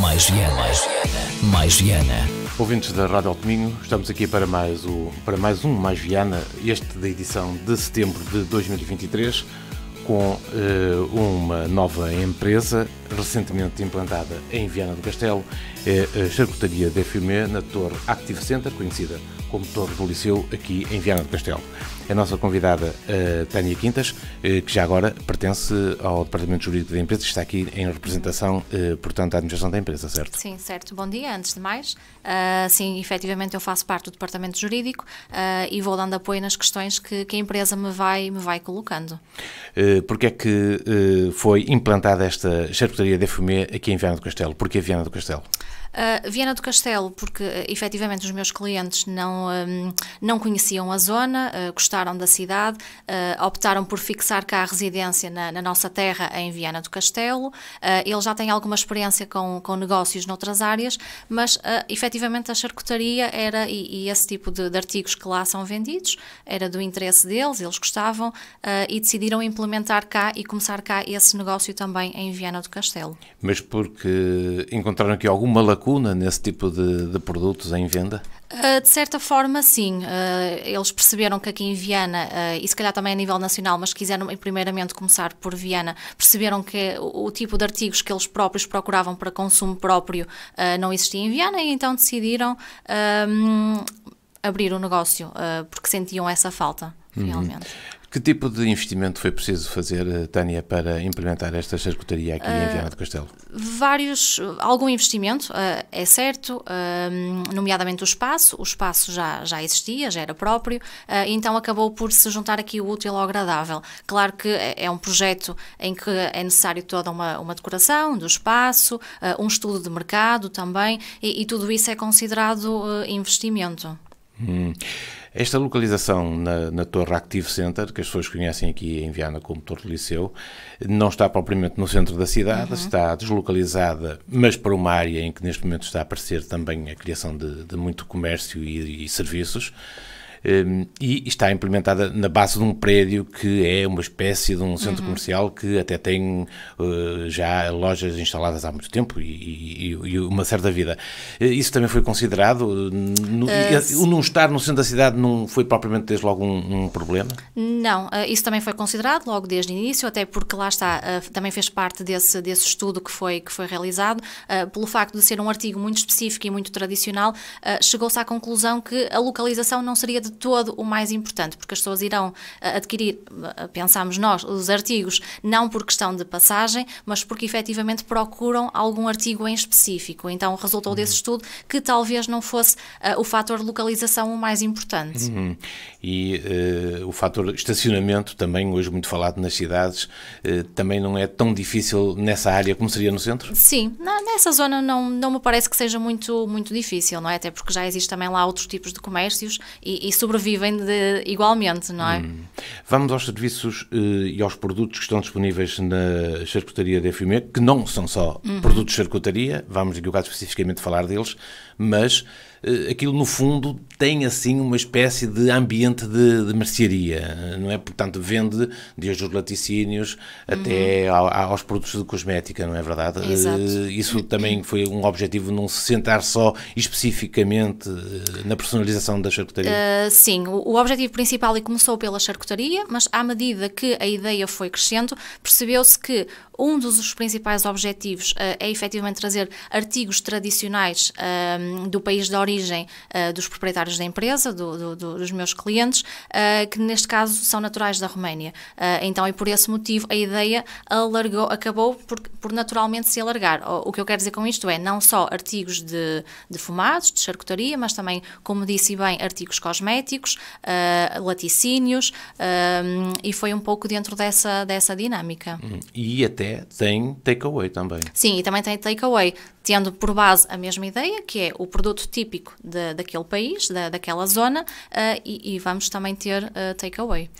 Mais Viana. Mais Viana. Ouvintes da Rádio Altominho, estamos aqui para mais, o, para mais um Mais Viana, este da edição de setembro de 2023, com eh, uma nova empresa recentemente implantada em Viana do Castelo, é a charcutaria de FME na Torre Active Center, conhecida como Torre do Liceu, aqui em Viana do Castelo. A nossa convidada, a Tânia Quintas, eh, que já agora pertence ao Departamento Jurídico da empresa, está aqui em representação, eh, portanto, da administração da empresa, certo? Sim, certo. Bom dia, antes de mais. Uh, sim, efetivamente eu faço parte do Departamento Jurídico uh, e vou dando apoio nas questões que, que a empresa me vai, me vai colocando. Uh, eh, Porquê é que uh, foi implantada esta charcutaria? gostaria da fumar aqui em Viana do Castelo. Porquê Viana do Castelo? Uh, Viana do Castelo, porque uh, efetivamente os meus clientes não, um, não conheciam a zona, uh, gostaram da cidade, uh, optaram por fixar cá a residência na, na nossa terra, em Viana do Castelo. Eles já têm alguma experiência com, com negócios noutras áreas, mas uh, efetivamente a charcutaria era, e, e esse tipo de, de, artigos que lá são vendidos, era do interesse deles, eles gostavam e decidiram implementar cá e começar cá esse negócio também em Viana do Castelo. Mas porque encontraram aqui alguma lacuna lacuna nesse tipo de, de produtos em venda? Ah, de certa forma, sim. Ah, eles perceberam que aqui em Viana, ah, e se calhar também a nível nacional, mas quiseram primeiramente começar por Viana, perceberam que o, o tipo de artigos que eles próprios procuravam para consumo próprio não existia em Viana e então decidiram abrir o um negócio, porque sentiam essa falta, uhum. realmente. Uhum. Que tipo de investimento foi preciso fazer, eh, Tânia, para implementar esta charcutaria aqui uh, em eh, Viana do Castelo? Vários, algum investimento, uh, é certo, uh, nomeadamente o espaço. O espaço já, já existia, já era próprio, então acabou por se juntar aqui o útil ao agradável. Claro que é, é um projeto em que é necessário toda uma, uma decoração do espaço, um estudo de mercado também, e, e, tudo isso é considerado investimento. Hum. Esta localização na, na, Torre Active Center, que as pessoas conhecem aqui em Viana como Torre Liceu, não está propriamente no centro da cidade, uhum. está deslocalizada, mas para uma área em que neste momento está a aparecer também a criação de, de muito comércio e, e serviços. Ehm, e está implementada na base de um prédio que é uma espécie de um centro uhum. comercial que até tem eh, já lojas instaladas há muito tempo e, e, e uma certa vida. Eh, isso também foi considerado? Eh, no, uh, o não estar no centro da cidade não foi propriamente desde logo um, um problema? Não, isso também foi considerado logo desde o início, até porque lá está, também fez parte desse, desse estudo que foi, que foi realizado, pelo facto de ser um artigo muito específico e muito tradicional, chegou-se à conclusão que a localização não seria de todo o mais importante, porque as pessoas irão eh, adquirir, eh, pensamos nós, os artigos não por questão de passagem, mas porque efetivamente procuram algum artigo em específico. Então resultou uhum. desse estudo que talvez não fosse uh, o fator localização o mais importante. Uhum. E uh, o fator estacionamento também, hoje muito falado nas cidades, uh, também não é tão difícil nessa área como seria no centro? Sim, na, nessa zona não, não me parece que seja muito, muito difícil, não é? Até porque já existe também lá outros tipos de comércios e, e sobrevivem de, igualmente, não é? Hum. Vamos aos serviços uh, e aos produtos que estão disponíveis na charcutaria da FME, que não são só uhum. produtos de charcutaria, vamos aqui o caso especificamente falar deles, mas eh, aquilo no fundo tem assim uma espécie de ambiente de, de mercearia, eh, não é? Portanto, vende desde os laticínios até uhum. aos produtos de cosmética, não é verdade? Eh, Exato. Isso também foi um objetivo, não se sentar só especificamente na personalização da charcutaria? Uh, sim, o, o objetivo principal e começou pela charcutaria, mas à medida que a ideia foi crescendo, percebeu-se que um dos principais objetivos uh, é efetivamente trazer artigos tradicionais ehm, do país de origem uh, dos proprietários da empresa, do, do, do, dos meus clientes, uh, que neste caso são naturais da Roménia. então, e por esse motivo, a ideia alargou, acabou por, por naturalmente se alargar. O, o, que eu quero dizer com isto é não só artigos de, de fumados, de charcutaria, mas também, como disse bem, artigos cosméticos, laticínios, ehm, e foi um pouco dentro dessa, dessa dinâmica. Uhum. e até até tem takeaway também. Sim, e também tem takeaway, tendo por base a mesma ideia, que é o produto típico de, daquele país, da, daquela zona, uh, e, e, vamos também ter uh, takeaway.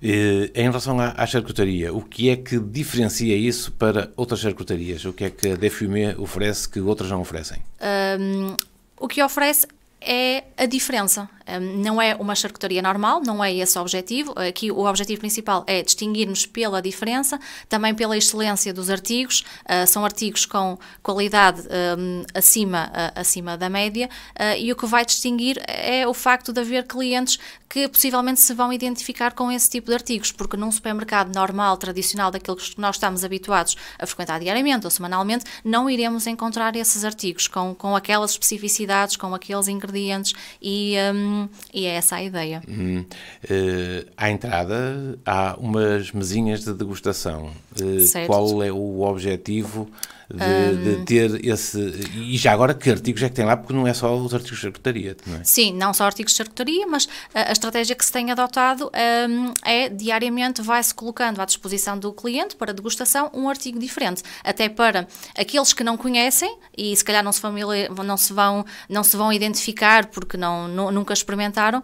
Eh, em relação à, à, charcutaria, o que é que diferencia isso para outras charcutarias? O que é que a DFUME oferece que outras não oferecem? Um, ehm, o que oferece é a diferença. Hum, não é uma charcutaria normal, não é esse o objetivo. Aqui o objetivo principal é distinguirmos pela diferença, também pela excelência dos artigos. Ah, são artigos com qualidade hum, acima, ah, acima da média ah, e o que vai distinguir é o facto de haver clientes que possivelmente se vão identificar com esse tipo de artigos, porque num supermercado normal, tradicional, daqueles que nós estamos habituados a frequentar diariamente ou semanalmente, não iremos encontrar esses artigos com, com aquelas especificidades, com aqueles ingredientes ingredientes e, um, e é essa a ideia. Hum. Uh, à entrada há umas mesinhas de degustação. Uh, qual é o objetivo? De, hum. de, ter esse. E já agora, que artigos é que tem lá? Porque não é só os artigos de charcutaria é? Sim, não só artigos de charcutaria, mas a, eh, a estratégia que se tem adotado um, é diariamente vai-se colocando à disposição do cliente para degustação um artigo diferente. Até para aqueles que não conhecem e se calhar não se, familiar, não se, vão, não se vão identificar criticar porque não, não nunca experimentaram,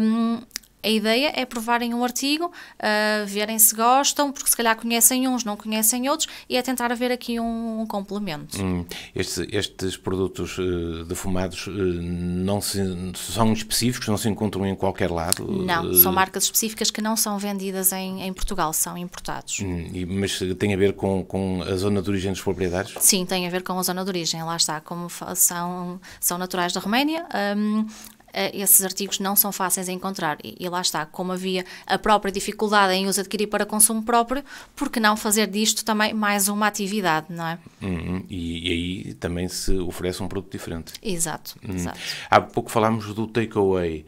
um, a ideia é provarem um artigo, uh, verem se gostam, porque se calhar conhecem uns, não conhecem outros, e é tentar haver aqui um, um complemento. Hum, estes, estes, produtos uh, defumados uh, não se, são específicos, não se encontram em qualquer lado? Não, eh, são marcas específicas que não são vendidas em, em Portugal, são importados. Hum, mas tem a ver com, com, a zona de origem dos proprietários? Sim, tem a ver com a zona de origem, lá está. Como são, são naturais da Roménia, um, eh, esses artigos não são fáceis de encontrar. E, e lá está, como havia a própria dificuldade em os adquirir para consumo próprio, porque não fazer disto também mais uma atividade, não é? Uhum. E, e, aí também se oferece um produto diferente. Exato, uhum. exato. Há pouco falámos do takeaway.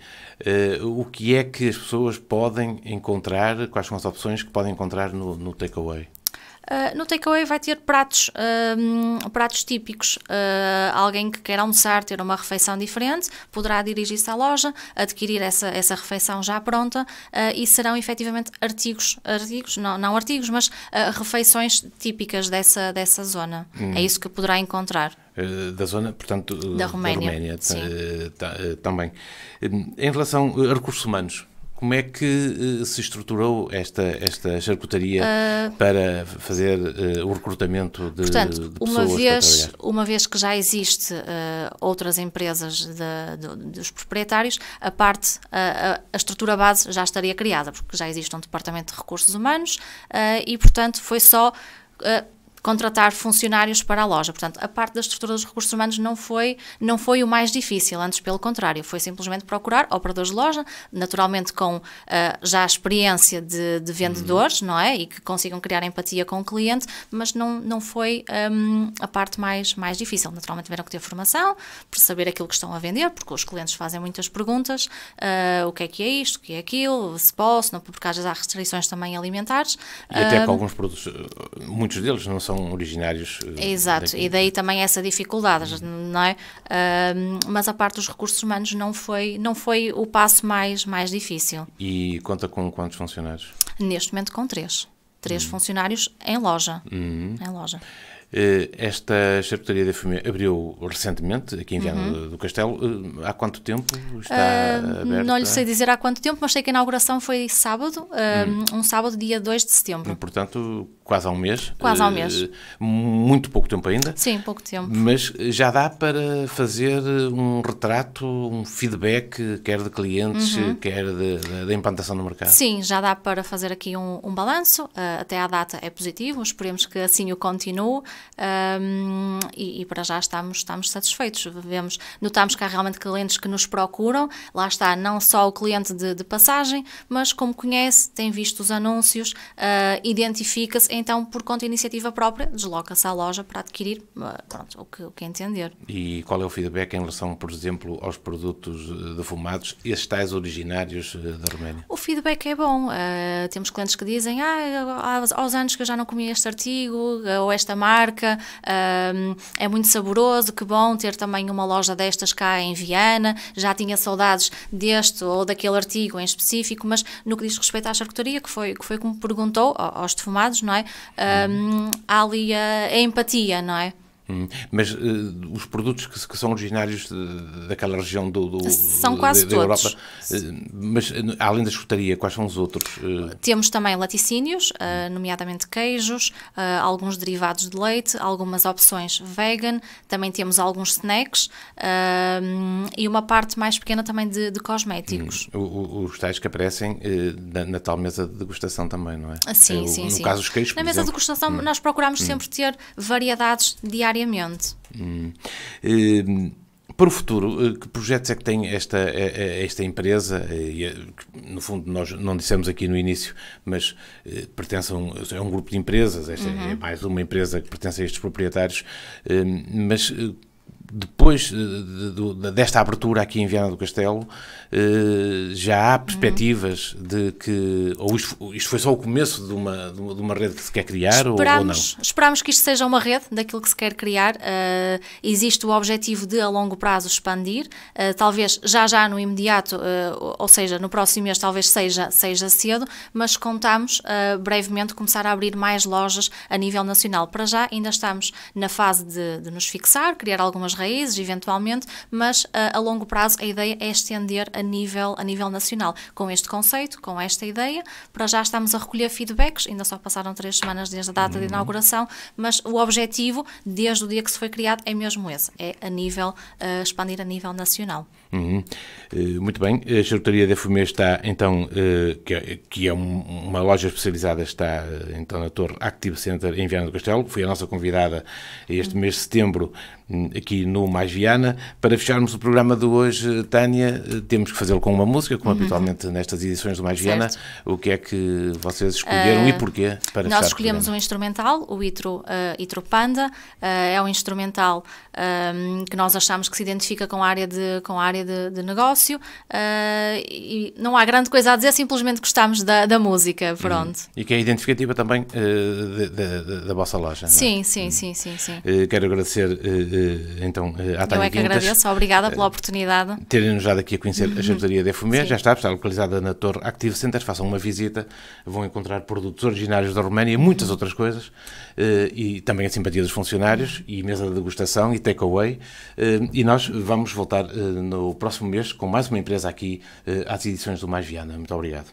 Uh, o que é que as pessoas podem encontrar, quais são as opções que podem encontrar no, no takeaway? Ah, no takeaway vai ter pratos, um, pratos típicos. Uh, alguém que queira almoçar, ter uma refeição diferente, poderá dirigir-se à loja, adquirir essa, essa refeição já pronta uh, e serão efetivamente artigos, artigos não, não artigos, mas refeições típicas dessa, dessa zona. Hum. É isso que poderá encontrar eh, da zona, portanto, da Roménia, da Roménia tá, eh, tá, eh, também. Em relação a recursos humanos, como é que eh, se estruturou esta, esta charcutaria uh, para fazer uh, o recrutamento de, portanto, de pessoas? Uma vez, uma vez que já existe uh, outras empresas de, de, dos proprietários, a parte, a, a, estrutura base já estaria criada, porque já existe um departamento de recursos humanos e, portanto, foi só contratar funcionários para a loja. Portanto, a parte da estrutura dos recursos humanos não foi, não foi o mais difícil, antes pelo contrário, foi simplesmente procurar operadores de loja, naturalmente com uh, já a experiência de, de vendedores, uhum. não é? E que consigam criar empatia com o cliente, mas não, não foi um, a parte mais, mais difícil. Naturalmente tiveram que ter formação, perceber aquilo que estão a vender, porque os clientes fazem muitas perguntas, uh, o que é que é isto, o que é aquilo, se posso, não, porque às vezes há restrições também alimentares. E até com hum, alguns produtos, eh, muitos deles não são são originários. Eh, Exato, daqui. e daí também essa dificuldade, uhum. não é? Uh, mas a parte dos recursos humanos não foi, não foi o passo mais, mais difícil. E conta com quantos funcionários? Neste momento com três. Três uhum. funcionários em loja. Uhum. Em loja. Eh, esta charcutaria da família abriu recentemente, aqui em Viana uhum. do Castelo. Eh, há quanto tempo está uh, aberta? Não lhe sei dizer há quanto tempo, mas sei que a inauguração foi sábado, ah, um, um sábado, dia 2 de setembro. Portanto, quase há um mês. Quase há um eh, mês. Muito pouco tempo ainda. Sim, pouco tempo. Mas já dá para fazer um retrato, um feedback, quer de clientes, uhum. quer da implantação no mercado? Sim, já dá para fazer aqui um, um balanço. Ah, até à data é positivo, esperemos que assim o continue um, e, e, para já estamos, estamos satisfeitos. Vemos, notamos que há realmente clientes que nos procuram, lá está não só o cliente de, de passagem, mas como conhece, tem visto os anúncios, uh, identifica-se, então por conta de iniciativa própria, desloca-se à loja para adquirir ah, pronto, o, que, o que entender. E qual é o feedback em relação, por exemplo, aos produtos eh, defumados, estes tais originários eh, da Roménia? O feedback é bom. Uh, temos clientes que dizem, ah, há, há anos que eu já não comia este artigo, ou esta marca, marca, um, é muito saboroso, que bom ter também uma loja destas cá em Viana, já tinha saudades deste ou daquele artigo em específico, mas no que diz respeito à charcutaria, que foi, que foi como perguntou aos defumados, não é? Um, há ali a, a empatia, não é? Hum. mas uh, os produtos que, que são originários de, eh, daquela região do, do são quase Europa, todos. Uh, mas uh, além da escutaria, quais são os outros? Temos também laticínios, nomeadamente queijos, alguns derivados de leite, algumas opções vegan, também temos alguns snacks e uma parte mais pequena também de, de cosméticos. Hum, os tais que aparecem na, na, tal mesa de degustação também, não é? Sim, Eu, sim. No sim. caso os queijos, Na mesa exemplo, de degustação hum. nós procuramos hum. sempre ter variedades diárias diariamente. Hum. hum Para o futuro, eh, que projetos é que tem esta, eh, eh, esta empresa? No fundo, nós não dissemos aqui no início, mas pertence a um, é um grupo de empresas, esta é uhum. é mais uma empresa que pertence a estes proprietários, hum, mas depois eh, desta abertura aqui em Viana do Castelo, eh, já há perspectivas uhum. de que, ou isto, isto, foi só o começo de uma, de uma rede que se quer criar esperamos, ou, ou não? Esperamos que isto seja uma rede daquilo que se quer criar. Uh, existe o objetivo de, a longo prazo, expandir. Uh, talvez já já no imediato, uh, ou seja, no próximo mês, talvez seja, seja cedo, mas contamos brevemente começar a abrir mais lojas a nível nacional. Para já, ainda estamos na fase de, de nos fixar, criar algumas raízes, eventualmente, mas a, ah, a longo prazo a ideia é estender a nível, a nível nacional. Com este conceito, com esta ideia, para já estamos a recolher feedbacks, ainda só passaram três semanas desde a data uhum. de inauguração, mas o objetivo, desde o dia que se foi criado, é mesmo esse, é a nível, ah, expandir a nível nacional. Uhum. Eh, muito bem, a charutaria da FUME está, então, eh, que, é, é uma loja especializada, está, eh, então, na Torre Active Center, em Viana do Castelo, foi a nossa convidada este uhum. mês de setembro, hum, aqui no Mais Viana. Para fecharmos o programa de hoje, Tânia, eh, temos que fazê-lo com uma música, como uhum. habitualmente nestas edições do Mais Viana. O que é que vocês escolheram uh, e eh, porquê? Para nós escolhemos um instrumental, o Itro, uh, Itro Panda. Uh, é um instrumental um, que nós achamos que se identifica com a área de, com a área de, de negócio. e não há grande coisa a dizer, simplesmente gostamos da, da música. Uhum. Pronto. Uhum. E que é identificativa também de, de, da vossa loja. Sim, é? sim, uhum. sim, sim, sim, sim. quero agradecer então então à Tânia Eu é que Quintas, agradeço, obrigada eh, pela oportunidade. Terem-nos já daqui a conhecer a charutaria uhum. de FUME, já está, está localizada na Torre Active Center, façam uma visita, vão encontrar produtos originários da Roménia, muitas uhum. outras coisas, eh, e também a simpatia dos funcionários, e mesa de degustação, e takeaway, eh, e nós vamos voltar no próximo mês com mais uma empresa aqui às edições do Mais Viana. Muito obrigado.